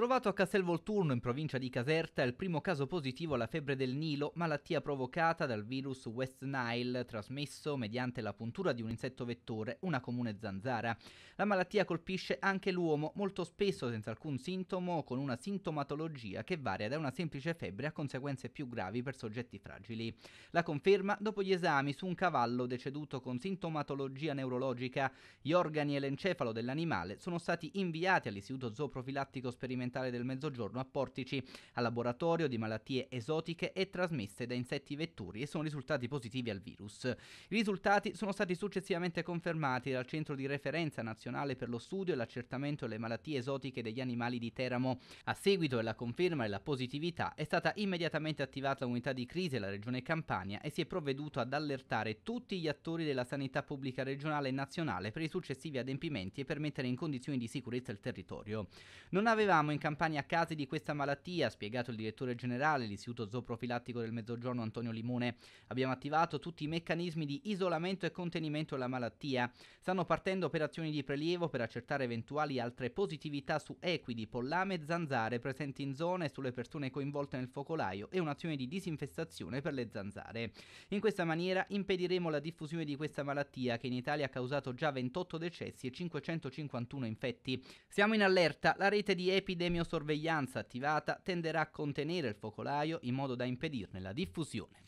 Trovato a Castel Volturno in provincia di Caserta, è il primo caso positivo alla febbre del Nilo, malattia provocata dal virus West Nile, trasmesso mediante la puntura di un insetto vettore, una comune zanzara. La malattia colpisce anche l'uomo, molto spesso senza alcun sintomo o con una sintomatologia che varia da una semplice febbre a conseguenze più gravi per soggetti fragili. La conferma dopo gli esami su un cavallo deceduto con sintomatologia neurologica. Gli organi e l'encefalo dell'animale sono stati inviati all'Istituto Zooprofilattico Sperimentale Agroalimentare del Mezzogiorno a Portici, al laboratorio di malattie esotiche e trasmesse da insetti vetturi e sono risultati positivi al virus. I risultati sono stati successivamente confermati dal Centro di Referenza Nazionale per lo Studio e l'Accertamento delle Malattie Esotiche degli Animali di Teramo. A seguito della conferma della positività è stata immediatamente attivata l'unità di crisi della Regione Campania e si è provveduto ad allertare tutti gli attori della sanità pubblica regionale e nazionale per i successivi adempimenti e per mettere in condizioni di sicurezza il territorio. Non avevamo Abbiamo in a casi di questa malattia, ha spiegato il direttore generale dell'Istituto Zooprofilattico del Mezzogiorno Antonio Limone. Abbiamo attivato tutti i meccanismi di isolamento e contenimento della malattia. Stanno partendo operazioni di prelievo per accertare eventuali altre positività su equidi, pollame e zanzare presenti in zona e sulle persone coinvolte nel focolaio e un'azione di disinfestazione per le zanzare. In questa maniera impediremo la diffusione di questa malattia che in Italia ha causato già 28 decessi e 551 infetti. Siamo in allerta, la rete di Epid l'epidemiosorveglianza attivata tenderà a contenere il focolaio in modo da impedirne la diffusione.